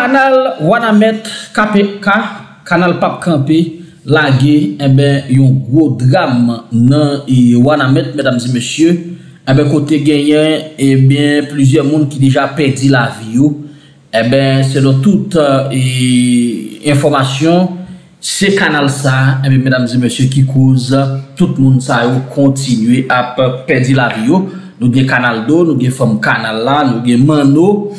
Kanal Wanamet K.P.K, kanal pap K.P. Eh e, eh eh la ge yon gwo dram nan Wanamet, mèdam zi mèche, kote genyen, ebyen, plizye moun ki dija pedi la vi yo. Ebyen, se nou tout informasyon, se kanal sa, mèdam zi mèche, ki kouz tout moun sa yo kontinuy ap pedi la vi yo. Nou gen kanal do, nou gen fèm kanal la, nou gen man nou.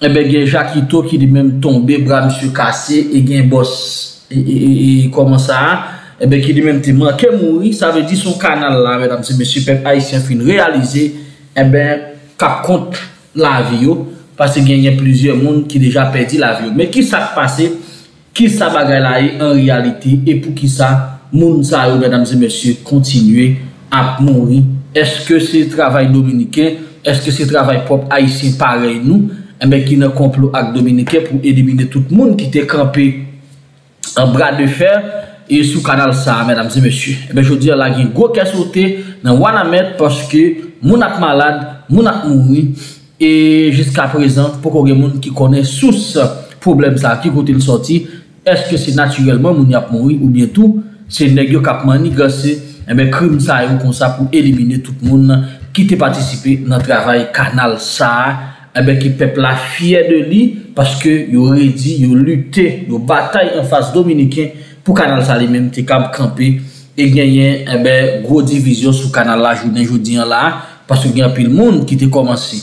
ebe eh gen jak ito ki di men tombe bram si kase e gen bos e koman e, e, e, sa ebe eh ki di men teman ke mounri sa ve di son kanal la mèdame se mèsy pe m aisyen fin realize ebe eh ka kont la viyo pase gen yen plizye moun ki deja pedi la viyo me ki sa k pase ki sa bagay la e an reality e pou ki sa moun zayou mèdame se mèsy kontinue ap mounri eske se travay dominiken eske se travay pop aisyen parey nou Mbe eh ki nan konplo ak Dominike pou elimine tout moun ki te krampi An brad de fer E sou kanal sa, mbèdamsè, mbèdamsè Mbe eh jodi lage gwo kesote nan wana met Poske moun ap malad, moun ap moui E jiska prezant, poko gen moun ki kone souse problem sa ki kote l sorti Eske se naturelman moun ap moui ou bietou Se negyo kapman ni gase Mbe krim sa yo konsa pou elimine tout moun Ki te patisipe nan travay kanal sa ebe eh ki pep la fiyè de li, paske yo redi, yo lute, yo batay en fase Dominikien, pou kanal sa li men, te kap krampi, e genyen ebe, eh gro divizyon sou kanal la, jounen joudiyan la, paske genyen apil moun ki te komansi,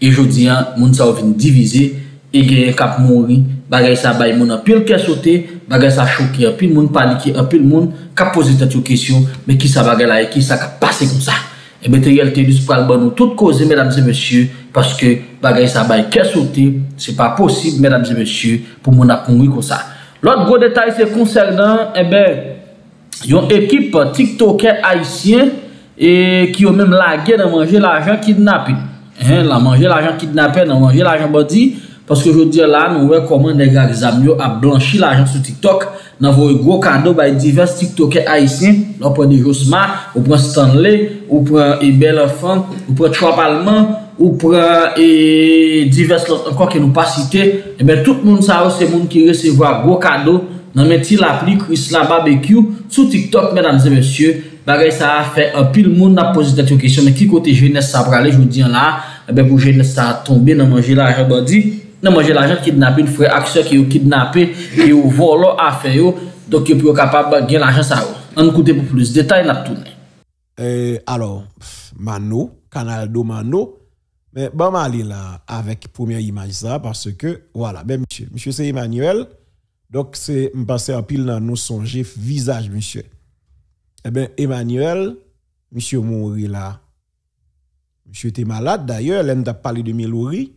e joudiyan, moun sa wavini divize, e genyen kap moun ri, bagay sa bay moun apil kè sote, bagay sa chokye apil moun, palikye apil moun, kap pose tè tiw kèsyon, me ki sa bagay la, e ki sa kap pase kèm sa, ebe eh te yelte di sou pral banou, tout koze, mèdames et mèsyè, Paske bagay sa bay ke sote, se pa posib, medam se meshi, pou moun ap kongwi kon sa. Lòt gwo detay se konser dan, ebe, yon ekip tik-toker haisyen, ki yo menm lage nan manje l'ajan kidnapen. Nan manje l'ajan kidnapen, nan manje l'ajan bodi, paske jò diyo la, nou wekoman nega l'izam yo a blanchi l'ajan sou tik-tok, nan vò yon gwo kado bay divers tik-toker haisyen, nan pwenni Jousma, ou pwenni Stanley, ou pwenni Ibelefant, ou pwenni Tchopalman, ou prè e divers lòs ankon ke nou pa cite, ebe tout moun sa ou se moun ki resevo a gwo kado, nan men ti la pli kris la barbecue, sou TikTok menan ze monsye, bagay sa a fe apil moun na pozitè ti yo kèsyon, men ki kote jènes sa prale joudiyan la, ebe bou jènes sa a tombe nan manje la jèn body, nan manje la jèn kidnapè, nifre akse ki yo kidnapè, yo vo lò a fe yo, dok yo pou yo kapab gen la jèn sa ou. An kote pou plus detay nan tout ne. Euh, e, alò, man nou, kanal do man nou, Mais bon, aller là avec première image ça parce que voilà, bien, monsieur, monsieur c'est Emmanuel. Donc c'est passé en pile dans nos songer visage monsieur. Eh bien, Emmanuel, monsieur mourit là. Monsieur était malade d'ailleurs, elle a parlé de Mélory.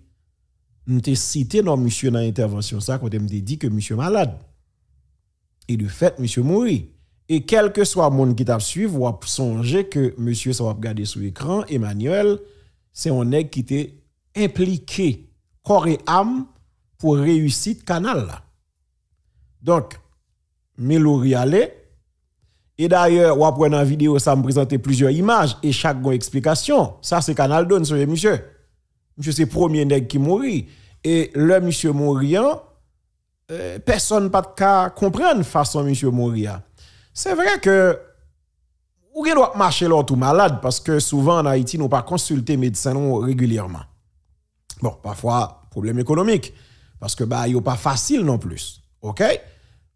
M'te cité non monsieur dans l'intervention ça quand me dit que monsieur malade. Et de fait monsieur mourit. Et quel que soit le monde qui t'a suivi, ou songer que monsieur ça va regarder sur l'écran Emmanuel c'est un nègre qui était impliqué corps et âme pour réussir le canal. Donc, Melouri Et d'ailleurs, on après dans la vidéo, ça me présentait plusieurs images et chaque explication. Ça, c'est Canal Donne, monsieur. Monsieur, c'est le premier nègre qui mourit. Et le monsieur Mourian, euh, personne pas de comprendre façon monsieur mourir. C'est vrai que ou bien doit marcher là tout malade parce que souvent en Haïti nous pas les médecin régulièrement. Bon, parfois problème économique parce que bah a pas facile non plus. OK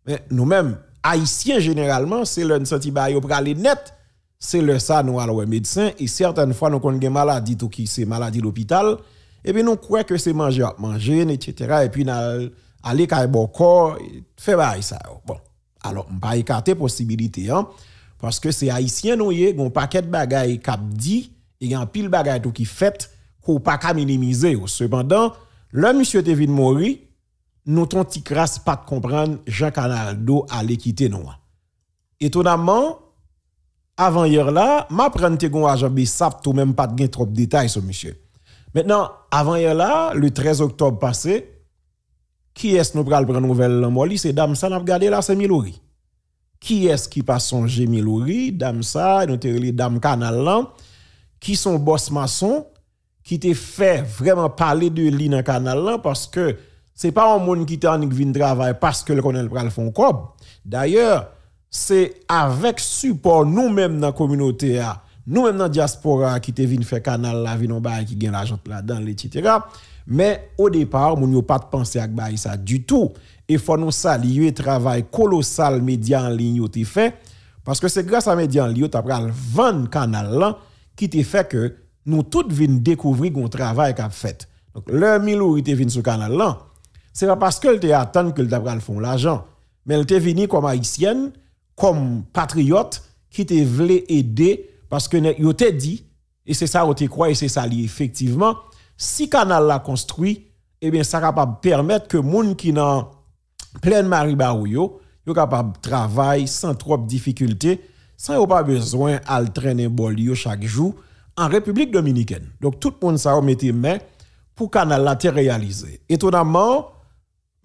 Mais nous-mêmes haïtiens généralement, c'est l'un senti bah yo aller net, c'est le ça nous allons médecin et certaines fois nous connaissons maladie tout qui c'est maladie l'hôpital et bien nous croyons que c'est manger manger etc. et puis nous aller e bon corps faire ça. E bon, alors pas écarter possibilité hein parce que c'est haïtien, non, y a un paquet de choses qui a dit, et y a un pile de tout qui fait, qu'on pas qu'à minimiser. Cependant, le monsieur David Mori, nous crasse pas de comprendre Jean aller à l'équité, Étonnamment, avant hier là, ma gon tout même pas de trop de détails, sur monsieur. Maintenant, avant hier là, le 13 octobre passé, qui est-ce nous prenons la nouvelle, c'est dame, ça n'a pas là, c'est qui est-ce qui passe son Milouri, dame ça, nous les dame canal là, qui sont boss maçon, qui te fait vraiment parler de lui dans canal là, parce que c'est pas un monde qui t'en de travail parce que le colonel pral font D'ailleurs, c'est avec support nous-mêmes dans la communauté hein nous même dans la diaspora qui te viennent faire canal la vie non qui l'argent là-dedans etc. mais au départ nous n'avons pas de penser à ça du tout et faut nous saluer travail colossal média en ligne ont fait parce que c'est grâce à média en ligne tu as vendre canal là qui te fait que nous tous venons découvrir qu'on travail qu'a fait donc le Milou te venu sur canal là c'est pas parce qu'elle te attendu que t'a le fond l'argent mais elle t'est venue comme haïtienne comme patriote qui te voulait aider parce que yo te dit, et c'est ça que te croit, et c'est ça Effectivement, si canal la construit, eh bien, ça va permettre que gens qui dans pleine Marie yo, yo capable travailler sans trop de difficultés, sans pas besoin de traîner bol chaque jour en République dominicaine. Donc tout le monde ça les main pour canal la te réaliser. Étonnamment,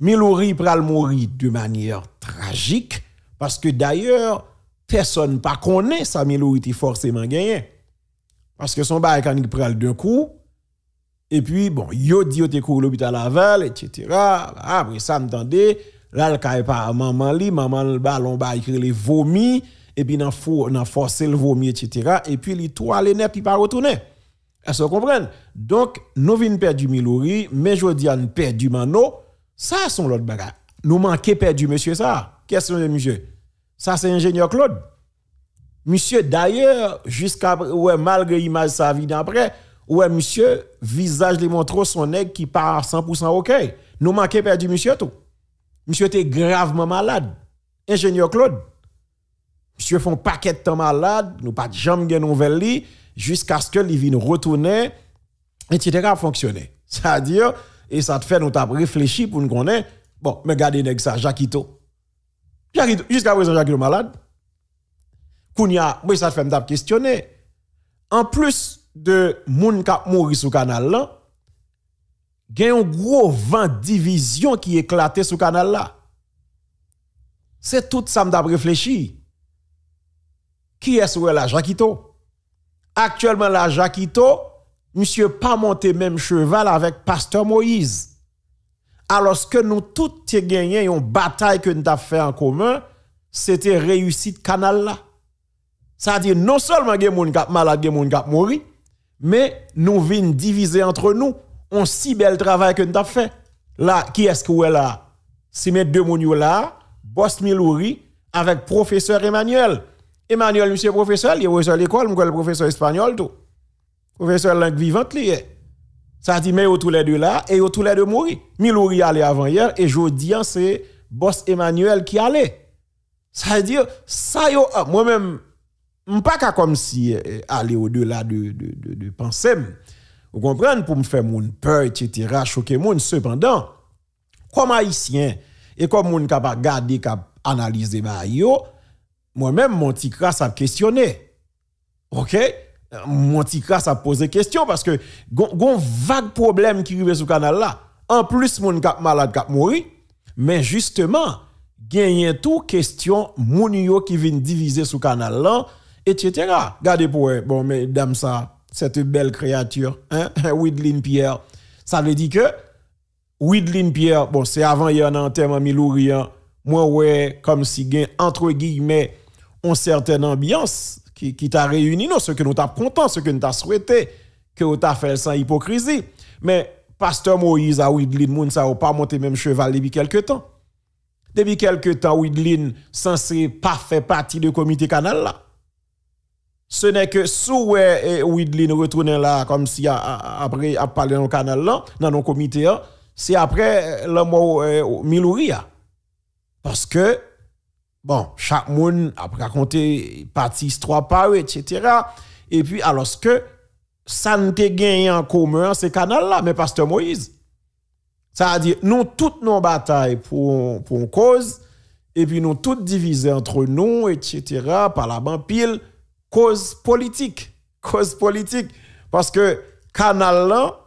Milouri pral mourir de manière tragique parce que d'ailleurs personne ne connaît sa minorité forcément gagné. Parce que son bail quand il prend d'un coup, et puis, bon, yo dit yo te à l'hôpital Laval, etc. Après ça, m'entende, là, le cas pas maman li, maman le ballon ba écrit les vomi, et puis il force le vomi, etc. Et puis, li toile net, puis pas retourner. Est-ce que vous comprenez? Donc, nous vins perdu Milori, mais je dis an perdu Mano, ça, son l'autre bagage. Nous manquons perdu monsieur ça. Question de monsieur. Ça, c'est ingénieur Claude. Monsieur, d'ailleurs, jusqu'à ouais, malgré l'image sa vie d'après, ouais, monsieur, visage les montre son nez qui part 100% OK. Nous manquons perdu monsieur tout. Monsieur était gravement malade. Ingénieur Claude. Monsieur font paquet de temps malade, nous pas de jambes de jusqu'à ce que les retourner retournent, etc. fonctionner. C'est-à-dire, et ça te fait nous t'as réfléchi pour nous connaître. Bon, mais regardez, ça, Jacquito. Jusqu'à présent, Jacques est malade. Kounia, moi, ça fait questionner. En plus de moun qui mourir sur le canal là, il y a un gros vent division qui éclatait sur canal là. C'est tout ça m'a réfléchi. Qui est sur la Jacquito? Actuellement, la Jacquito, monsieur pas monté même cheval avec Pasteur Moïse alors que nous tous avons gagné une bataille que nous avons fait en commun, c'était réussite canal là. Ça veut dire non seulement que nous avons mal, gens mais nous venons diviser entre nous. On si bel travail que nous avons fait. Là, qui est-ce que est là? Si mes deux gens là, Boss Milouri avec professeur Emmanuel. Emmanuel, monsieur professeur, il est de l'école, je le professeur espagnol tout. Professeur langue vivante, il est. Eh. Ça dit, mais tous les deux là, et tous les deux mourir. Milouri allait avant hier, et Jodian, hein, c'est boss Emmanuel qui allait. Ça veut dire, ça yo, ah, moi-même, pas comme si eh, aller au-delà de, de, de, de penser. Vous comprenez, pour me faire mon peur, etc., choquer mon. Cependant, comme haïtien, et comme moun capable garder, capable analyser, bah, moi-même, mon petit crasse a questionné. OK? mon petit cas a posé question parce que gon vague problème qui arrive sur canal là en plus mon cap malade cap mourir mais justement gagne tout question moun yo qui vient diviser sur canal là etc. Gardez pour bon mesdames ça cette belle créature hein Widlin Pierre ça veut dire que Widlin Pierre bon c'est avant hier en terme Milourian hein. moi ouais comme si gain entre guillemets une certaine ambiance qui, t'a réuni, non, ce que nous t'a content, ce que nous t'a souhaité, que nous t'a fait sans hypocrisie. Mais pasteur Moïse a Widlin, moun ça pas monté même cheval depuis quelques temps. Depuis quelques temps, Widlin censé pas fait partie du comité canal là. Ce n'est que sous et retourne là comme si après a parlé dans le canal là, dans nos comités, hein. c'est après euh, le mot euh, Milouria. Parce que Bon, chaque monde a raconté partie histoire par etc. Et puis, alors que ça ne pas gagné en commun, ces canal-là, mais Pasteur Moïse. Ça veut dire, nous, toutes nos batailles pour, pour une cause, et puis nous, toutes divisées entre nous, etc., par la banque, pile, cause politique. Cause politique. Parce que canal-là,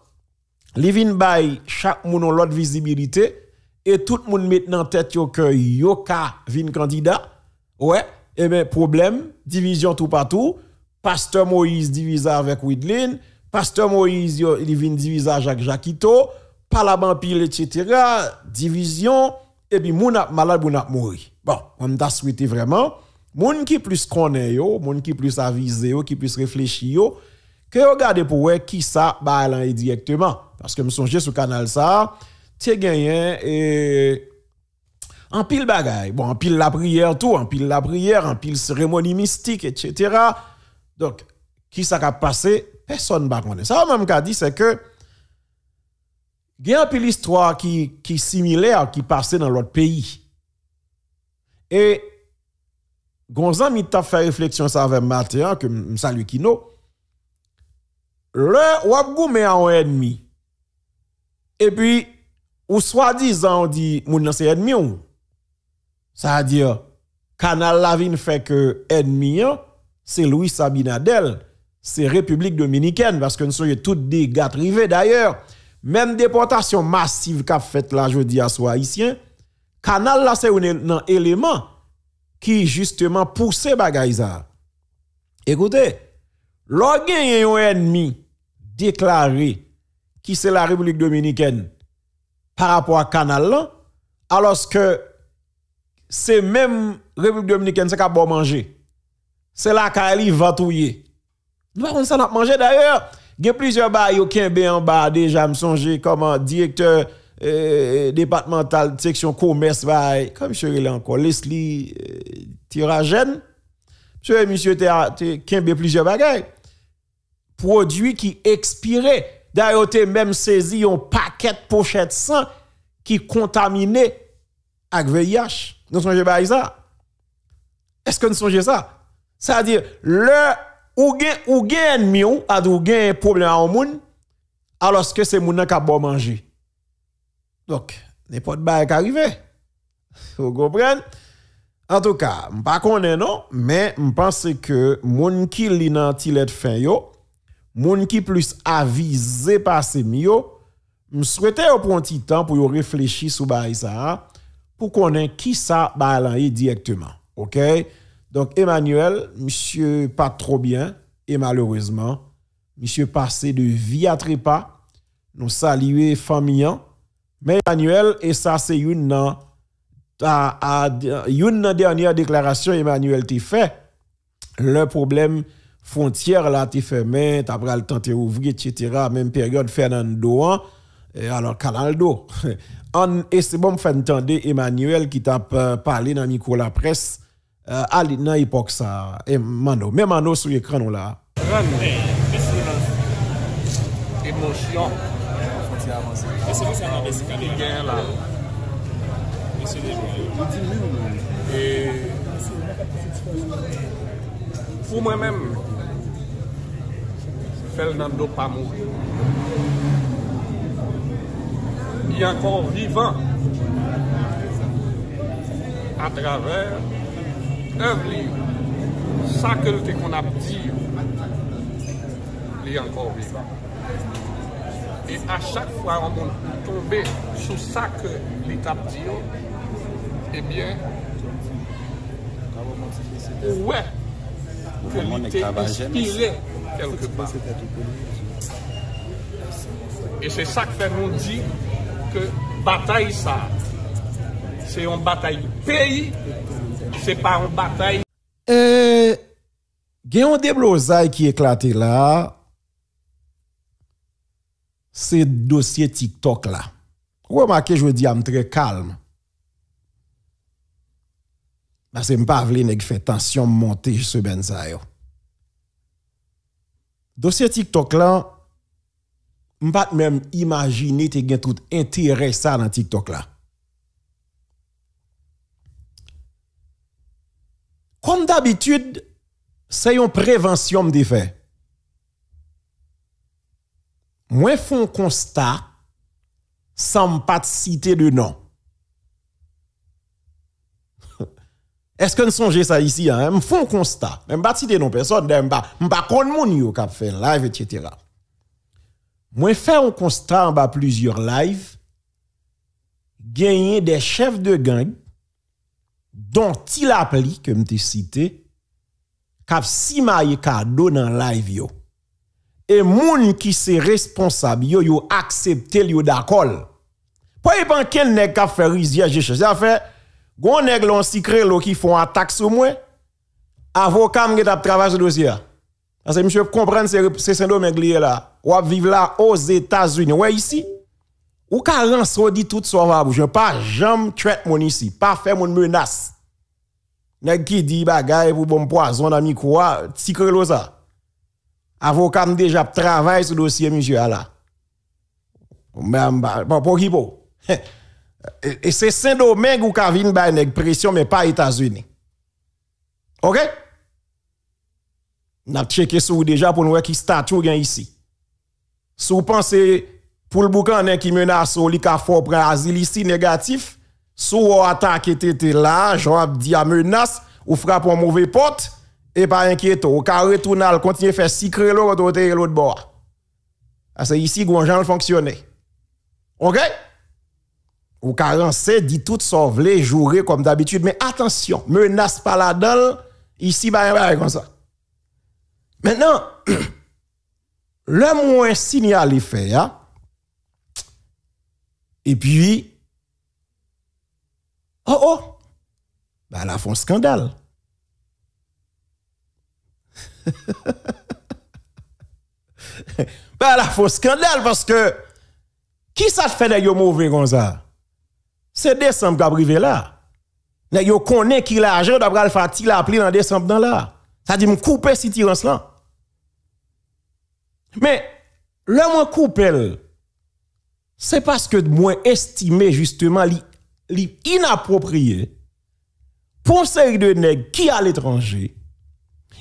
Livin by chaque monde l'autre visibilité, et tout le monde met en tête que Yoka un candidat, ouais, et eh bien problème, division tout partout, Pasteur Moïse divise avec Widlin, Pasteur Moïse il vient divise avec Jacquito, Palabampil, etc., division, et puis moun ap malade, moun ap mouri. Bon, on a souhaité vraiment, moun qui plus connaissent, yo, moun qui plus avisé yo, qui plus réfléchit yo, que regardez pour qui ça, aller directement. Parce que me songe sur canal ça, t'es gagné et en pile bagaille. Bon, en pile la prière, tout, en pile la prière, en pile cérémonie mystique, etc. Donc, qui ça a passé, personne ne connaît. Ça, même qu'a dit, c'est que il y a une pile histoire qui, qui similaire qui passait dans l'autre pays. Et Gonzan mi t'a fait réflexion ça avec matin, que salue Kino. Le wap goumé en ennemi. Et puis, ou soi-disant on dit moun ennemi ou ça veut dire canal la fait que ennemi c'est Louis Sabinadel c'est République dominicaine parce que nous sommes tous des gars d'ailleurs même déportation massive qu'a fait là dis à soi haïtien canal là c'est un élément qui justement pousse bagaille ça écoutez l'on un ennemi déclaré qui c'est la République dominicaine par rapport à canal alors que c'est même République dominicaine qui a bon manger. C'est là qu'elle va touiller. Nous avons ça manger d'ailleurs. Il y a plusieurs bails qui été en bas déjà, me songer comme directeur euh, départemental section commerce comme je l'ai encore Leslie euh, Tiragène. Monsieur monsieur a plusieurs bagages. Produits qui expiraient D'ailleurs, tu même saisi un paquet de pochettes sang qui contaminé avec VIH. Nous songez pas ça. Est-ce que nous songez ça? cest à dire, le ou gen, ou gen ennemi ou, ad ou gen problème à moun, alors que c'est moun qui a bon manger. Donc, pas de quoi qui arrive. Vous comprenez? En tout cas, je ne sais pas non, mais je pense que moun qui li nan tilet fin yo, moun qui plus avisé par ces mieux, me souhaitais au petit temps pour réfléchir sur ça pour connaître qui ça balan directement. OK Donc Emmanuel, monsieur pas trop bien et malheureusement, monsieur passé de vie à trépas. Nous saluer famille mais Emmanuel et ça c'est une dernière déclaration Emmanuel t'a fait le problème frontière là t'es tu t'as pas le temps de ouvrir, etc. Même période Fernando, hein? alors Canaldo. et c'est bon, faire entendre Emmanuel qui t'a euh, parlé dans Nicolas la presse euh, à l'époque ça. Et Mano, même Mano sur l'écran là. Émotion. pour moi-même, fèl nan do pa mou. Li an kon vivan a traver ev li sa ke nou te kon ap diyo li an kon vivan. E a chak fwa an moun tombe sou sa ke li tap diyo ebyen wè Et c'est ça que fait nous dit que bataille ça, c'est une bataille pays, c'est pas une bataille. Et il un qui éclaté là, c'est dossier TikTok là. Remarquez, je dis, je suis très calme. la se m pa vle nek fè tansyon montè jise ben zay yo. Dosye TikTok la, m pat mèm imajinè te gen tout enterè sa nan TikTok la. Konm dabitud, se yon prevensyon m defè. Mwen fon konsta, san m pat site de nan. Est-ce que nous ça ici? Je hein? fais un constat. je ne pas citer nos personnes, Je ne pas connaître les gens qui fait live, etc. Moi, fais un constat en bas plusieurs lives, gagner des chefs de gang, dont il appli, comme tu cité, qui si maillé cadeau dans live yo. Et moun qui sont responsable yo yo accepté yo d'accord. Pas y qu'un nèg qui fait rizier, je cherche Gon nèg l'on sicré l'eau qui font attaque sur moi. Avocat m'gè travaille travaillé ce dossier. Parce que monsieur comprendre c'est Saint-Domingue là. Ou à vivre là aux États-Unis. Ouais ici. Ou ka ranso dit tout va je pas jamais traite mon ici, pas faire mon menace. Nèg qui dit bagaille pour bon poison dans micro, sicré l'eau ça. Avocat déjà travaille sur dossier monsieur là. Mais pour qui pour et c'est Saint-Domingue ou Kavin une pression, mais pas États-Unis. OK? N'a checké sur déjà pour nous voir qui statue ici. Si vous pensez pour le boucan qui menace ou li ka fort asile ici négatif, si vous attaquez tete là, j'en dit à menace ou frappe en mauvais porte et pas inquiète, ou ka retourner continuer faire sacrer l'autre l'autre bord. C'est ici que gens fonctionne. OK? Ou 47 dit tout ça vle jouer comme d'habitude. Mais attention, menace pas la dalle, ici, bah, bah, comme ça. Maintenant, le moins signalé fait, hein. et puis, oh oh, bah la font scandale. bah la font scandale parce que qui ça fait des mauvais comme ça? C'est décembre qui arrivé là. Mais yo connaît qui l'argent d'après le fati la appelé dans décembre dans là. Ça dit me couper si tirance là. Mais le moins couper c'est parce que moins estimé justement l'inapproprié pour série de nèg qui à l'étranger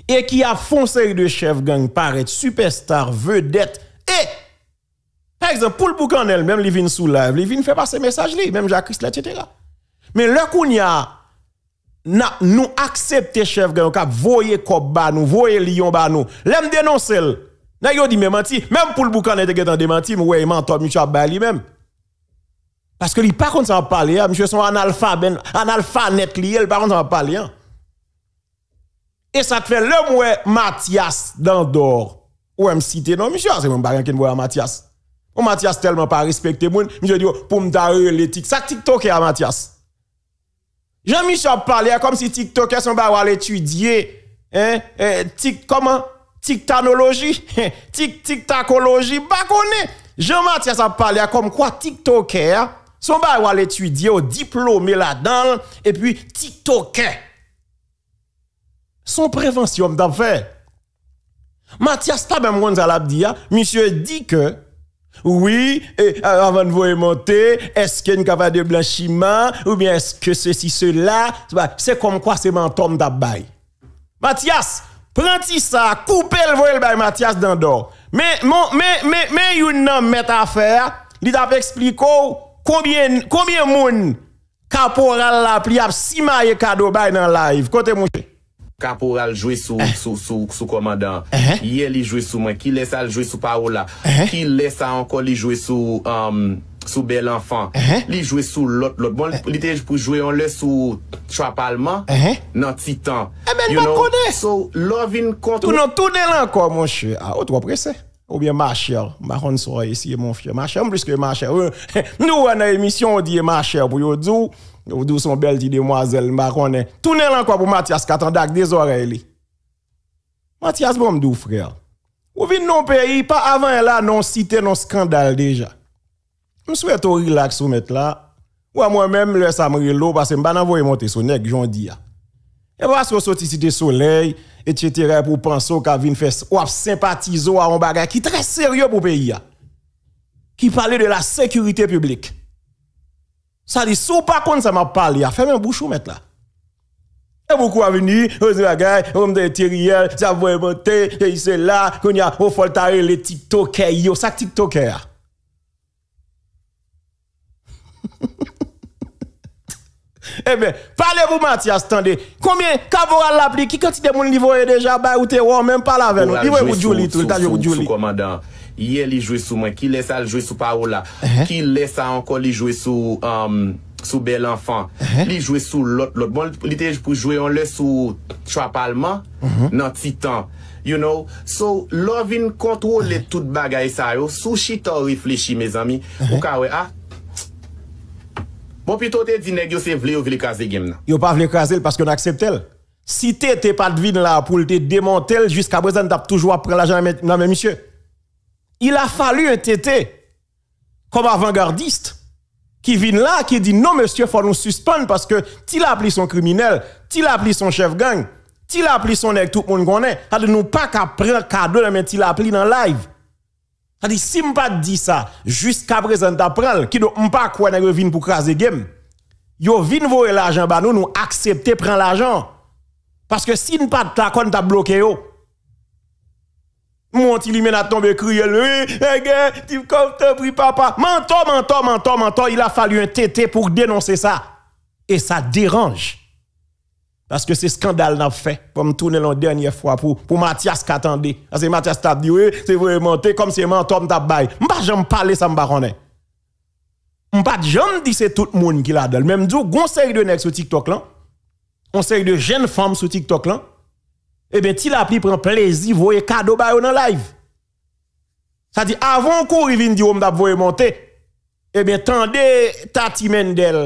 et qui a fond série de chefs gang paraît superstar vedette et par exemple, pour le Boucanel, même il vient sous live, il vient faire passer message li, même Jacques Christ, etc. Mais le kounya, n'a nous accepter chef gagne cap voyer cop ba nous voyez lion ba nous l'aime dénoncer n'a yo dit mais menti même pour le il était gagne démenti mais ouais mentor monsieur ba lui même parce que lui par contre ça parler hein. monsieur son analphabet net, li il par contre ça parler hein. et ça te fait le ouais Mathias Dandor ou me cité non monsieur c'est mon bagan qui voit Mathias on Mathias tellement pas respecté moun, je dis oh, pour me donner l'éthique. Ça TikTok à Mathias. Jean-Michel parlé comme si TikTok son va étudier hein eh, tic comment Tiktanologie? tic hein? tictacologie, bah, Jean-Mathias a parlé comme quoi TikToker son à étudier au diplômé là-dedans et puis TikToker son prévention d'affaires. Mathias Tabem à dit, monsieur dit que oui, euh, avant de vous monter, est-ce qu'il y a une de blanchiment ou bien est-ce que ceci, cela, bah, c'est comme quoi c'est mon tombe d'abaye. Mathias, prends tu ça, coupez le voile by bah, Mathias dos. Mais, mais, mais, mais, mais, une met à faire, il t'a expliqué combien, combien moun caporal la pli a si cadeaux cadeau bah, dans live. Côté mon Kapour a ljoué sou komandan, yè ljoué sou mwen, ki lè sa ljoué sou Paola, ki lè sa ankon ljoué sou Bel Enfant, eh. ljoué sou lot lot, bon eh. litej pou ljoué an lè sou Chouapalman nan eh. Titan. E men pa konè! So love in control. Kounon tounen lankon mwen chè, a ah, ou to apre se? Ou bien ma chèl, ma kon sou a yè siye mwen fè, ma chèl mwen pliske ma chèl, nou an a emisyon diye ma chèl pou yo dzou. vous êtes son belle demoiselle, ma connaît. là quoi pour Mathias Katandak, des oreilles. Mathias, bon, m'dou, frère. venez de non pays, pas avant là, non cité, non scandale déjà. Je souhaite au relax ou met là. Ou à moi-même, le samedi l'eau, parce que je ne vais monter son nez, j'en dis. Et parce sortir sorti cité soleil, etc., pour penser qu'à vin faire, ou à sympathiser à un bagage qui est très sérieux pour le pays. Qui parle de la sécurité publique. Ça dit, sou pas contre ça m'a parlé, il a fait un bouche mettre là. Et beaucoup venu, on dit et y a, les TikTokers, ça ah. eh ben, parlez-vous, Mathias, attendez. Combien, Cavoral l'appli, qui quantité de monde est déjà, bah, ou même pas la Ye li jwe sou mwen, ki lè sa l jwe sou parola, ki lè sa ankon li jwe sou um, bel anfan, li jwe sou lot lot. Bon, li te pou jwe, on lè sou chwa palman mhm. nan titan, you know. So, lòvin kontwo lè tout bagay sa yo, sou chi ta ou riflechi, me zami, ou ka we a? Ah. Bon, pi to te dinek yo se vle ou vle kaze gem nan? Yo pa vle kaze, paske yon akseptel. Si te te padvin la pou l te demontel, jusqu'a bezan tap toujwa pre la jan nan men misye. il a fallu un tété comme avant-gardiste qui vient là, qui dit non, monsieur, faut nous suspendre parce que t'il a appelé son criminel, t'il a appelé son chef gang, t'il a appelé son nec, tout le monde connaît. Ça dit, nous pas qu'à prendre cadeau, mais t'il a appelé dans live. Ça dit, si dit ça, jusqu'à présent, t'apprends, qui donc pas quoi nègre vin pour craser game. Yo vin voir l'argent, bah nous, nous accepter prendre l'argent. Parce que si ne pas ta compte, t'a bloqué yo. Mon petit lui a tombé crié, eh, tu comme pris papa. Mentor, mentor, mentor, mentor, il a fallu un tété pour dénoncer ça. Et ça dérange. Parce que c'est scandale n'a fait. Pour me tourner la dernière fois pour, pour Mathias attendait. Parce que Mathias t'a dit, oui, c'est vraiment, monter comme si mentor t'a bail. pas jamais parler ça m'baronne. pas jamais dit c'est tout le monde qui l'a donné. Même du conseil série de nèg sur TikTok là. On de jeunes femmes sur TikTok là Ebe, eh ti la pli pren plezi voye kado bayo nan live. Sa di, avon ko rivin di om dab voye monte, ebe, eh tan de Tati Mendel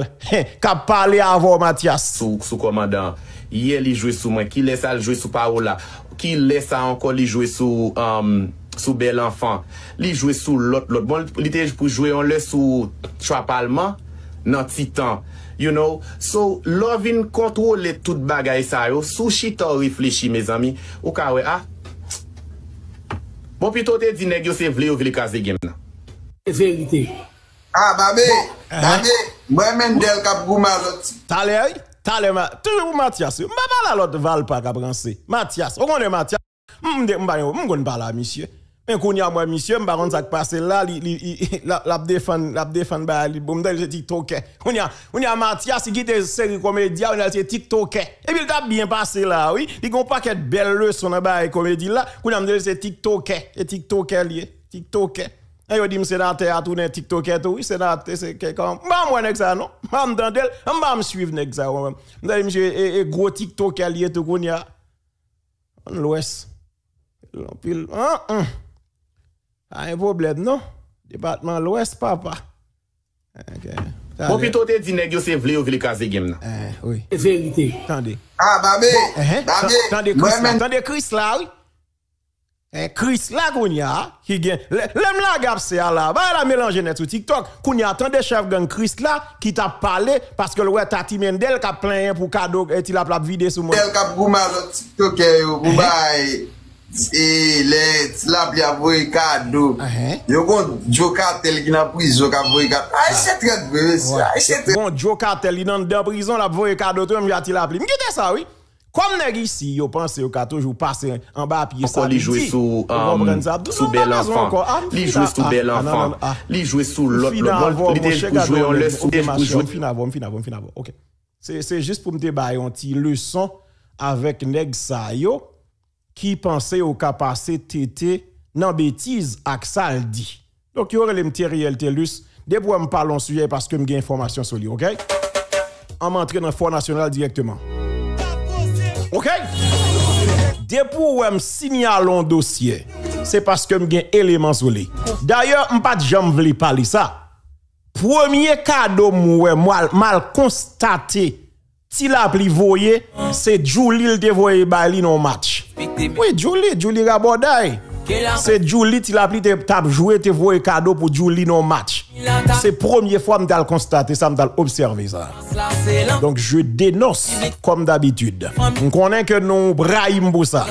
kap pale avon Matyas. Sou komandan, ye li jwe sou man, ki lè sa jwe sou Paola, ki lè sa ankon li jwe um, sou Bel Enfant, li jwe sou lot lot, bon, li te pou jwe an lè sou Chwa Palman nan Titan. You know, so lovin kontwo le tout bagay sa yo, sou shi tou rifleshi me zami, ou ka we a? Ah? Bon pi to te dine gyo se vle ou vle kaze gemna. E a ah, babi, bon. babi, mwen men del kap gou malot. Tale ay, tale ma, tou yon matyas yo, mba malalot val pa kabran se. Matyas, ou kon de matyas, mwen de mbanyo, mwen kon bala misye. Mais qu'on y a moi, monsieur, par contre, ça passe là, la défense, la défense, bah, bon, m'd'a dit TikTok. On y a, on y a Mathias, qui était série comédia on a dit TikTok. Et puis, il a bien passé là, oui. Il n'y a pas qu'être belle leçon à bas et comédie là. Qu'on y a dit c'est TikTok. Et TikTok, lié. TikTok. Et il dit, sénateur, à tourner TikTok oui, c'est oui, terre, c'est quelqu'un. Bah, moi, n'est-ce pas, non? Bah, m'dandel, bah, m'suivre, n'est-ce pas, moi-même. monsieur et gros TikTok lié, tout qu'on y a. L'Ouest. L'Empile. Hein, hein. A un problème non? Département l'Ouest papa. Ok. Bon pito te di neg yo se vle vle kaze oui. C'est vérité. Attendez. Ah, babe. Babé! Eh, eh, Chris là, Chris oui. Eh, Chris là, Kounia, qui gagne. L'aime la gap se a la. la mélange net sur TikTok. Kounya, attendez, chef gang Chris là qui ta parlé pale, paske l'we tati qui a plein pour cadeau et il a plein de vidéos sur Del ka qui a TikTok eh, e TikTok. E, le, ti la pli ap voye kado Yo kon djoka tel ki nan prizon ap voye kado Ay chetret beye si, ay chetret Kon djoka tel ki nan prizon ap voye kado To yon mja ti la pli Mki te sa wè Kom negi si yo panse yo ka toujou Pase an ba piye um, sa di ti Mkon li jwe sou ah, bel anfan ah, Li jwe sou bel anfan ah, Li jwe sou lot lo bol Mfi nan vò, mfi nan vò, mfi nan vò Se jist pou mte bayon ti le son Avèk neg sa yo ki panse ou kapase tete nan betiz ak sa l di. Donk yo relem ti reyel telus, depo wèm parlon sujey paske mgen informasyon soli, ok? Anman tre nan Fon National direktman. Ok? Depo wèm sinyalon dosye, se paske mgen eleman soli. Daye, mpa di jan mveli pali sa, pwemye kado mwen mal konstate ti la pli voye, se djou li l de voye bali non match. Wè, djou li, djou li gwa boday. Se djou li ti la pli te tabjou ete vwe kado pou djou li nou match. Se promye fwa m dal konstate sa m dal observe sa. Donk je denos kom dabitude. M konen ke nou bra imbo sa.